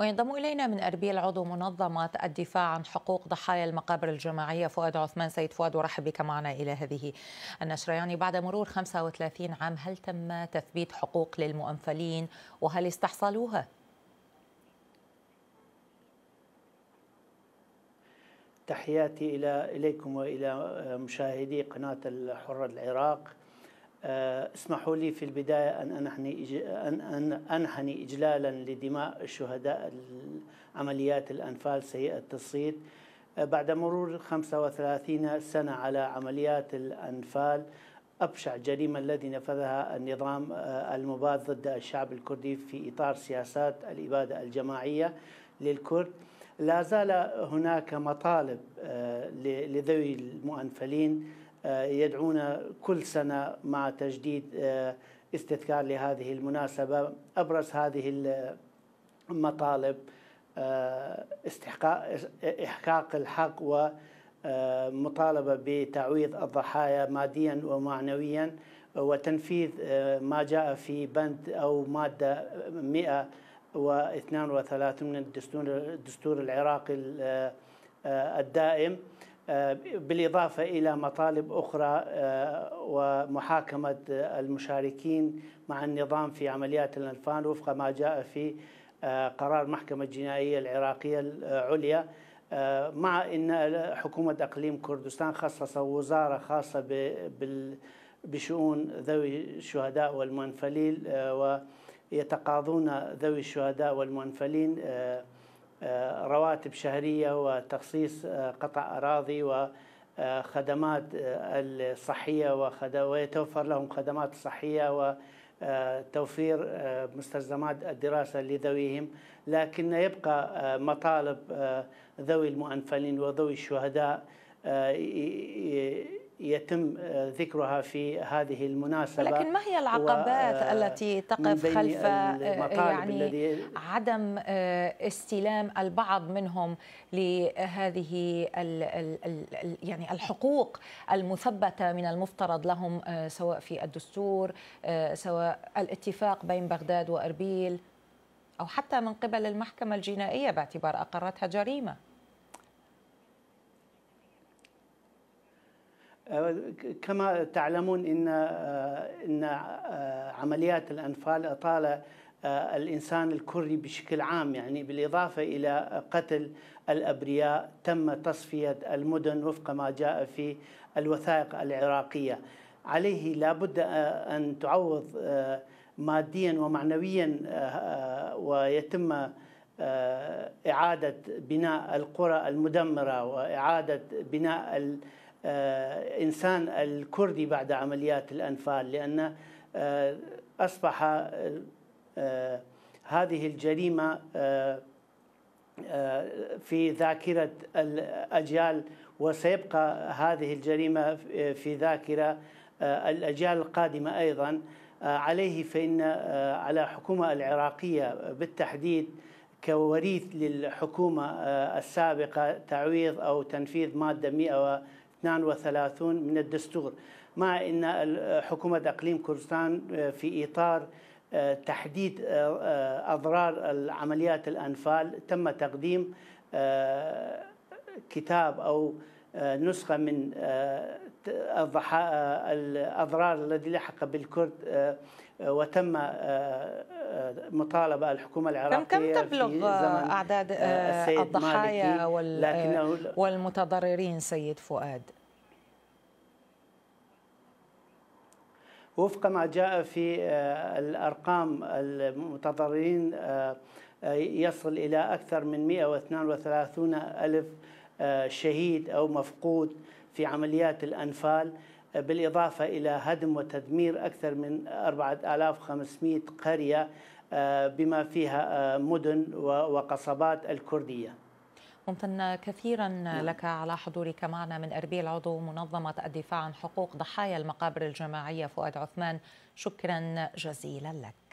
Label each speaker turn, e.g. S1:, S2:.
S1: وينضم إلينا من أربيل عضو منظمة الدفاع عن حقوق ضحايا المقابر الجماعية فؤاد عثمان سيد فؤاد ورحب بك معنا إلى هذه النشرة يعني بعد مرور 35 عام هل تم تثبيت حقوق للمؤنفلين وهل استحصلوها؟
S2: تحياتي إلى إليكم وإلى مشاهدي قناة الحرة العراق آه، اسمحوا لي في البداية أن أنحني أن أنحني إجلالا لدماء الشهداء عمليات الأنفال سيئة التصعيد آه، بعد مرور 35 سنة على عمليات الأنفال أبشع جريمة الذي نفذها النظام آه، المباد ضد الشعب الكردي في إطار سياسات الإبادة الجماعية للكرد لا زال هناك مطالب لذوي المؤنفلين آه، يدعونا كل سنة مع تجديد آه، استذكار لهذه المناسبة أبرز هذه المطالب آه، استحقاق إحقاق الحق ومطالبة بتعويض الضحايا ماديا ومعنويا وتنفيذ ما جاء في بند أو مادة 132 من الدستور العراقي الدائم آه، بالإضافة إلى مطالب أخرى آه، ومحاكمة المشاركين مع النظام في عمليات الألفان وفق ما جاء في آه، قرار محكمة الجنائية العراقية العليا مع أن حكومة أقليم كردستان خصص وزارة خاصة بشؤون ذوي الشهداء والمنفلين ويتقاضون ذوي الشهداء والمنفلين آه، رواتب شهرية وتخصيص آه، قطع أراضي وخدمات آه، الصحية ويتوفر لهم خدمات صحية وتوفير مستلزمات الدراسة لذويهم لكن يبقى مطالب ذوي المؤنفلين وذوي الشهداء يتم آه، ذكرها في هذه المناسبة لكن ما هي آه، العقبات التي تقف خلف آه، يعني الذي
S1: عدم استلام البعض منهم لهذه ال ال ال يعني الحقوق المثبتة من المفترض لهم سواء في الدستور سواء الاتفاق بين بغداد وأربيل أو حتى من قبل المحكمة الجنائية باعتبار أقرتها جريمة
S2: أه، كما تعلمون ان أه، ان أه، عمليات الانفال اطال الانسان الكري بشكل عام يعني بالاضافه الى قتل الابرياء تم تصفيه المدن وفق ما جاء في الوثائق العراقيه عليه لابد ان تعوض ماديا ومعنويا ويتم إعادة بناء القرى المدمرة وإعادة بناء آه، إنسان الكردي بعد عمليات الأنفال لأن آه، أصبح آه، هذه الجريمة في ذاكرة الأجيال وسيبقى هذه الجريمة في ذاكرة الأجيال القادمة أيضا عليه فإن على الحكومة العراقية بالتحديد كوريث للحكومة السابقة تعويض أو تنفيذ مادة 100 32 من الدستور مع أن حكومة أقليم كردستان آه، في إطار آه، تحديد آه، أضرار العمليات الأنفال تم تقديم كتاب أو نسخة من الأضرار الذي لحق بالكرد وتم مطالبة الحكومة العراقية كم كم تبلغ أعداد
S1: آه، آه، الضحايا وال آه،
S2: والمتضررين
S1: سيد فؤاد؟
S2: وفق ما جاء في الأرقام المتضررين يصل إلى أكثر من 132 ألف شهيد أو مفقود في عمليات الأنفال بالإضافة إلى هدم وتدمير أكثر من 4500 قرية آه، بما فيها آه، مدن وقصبات الكردية
S1: ممتن كثيرا نعم. لك على حضورك معنا من اربيل عضو منظمه الدفاع عن حقوق ضحايا المقابر الجماعيه فؤاد عثمان شكرا جزيلا لك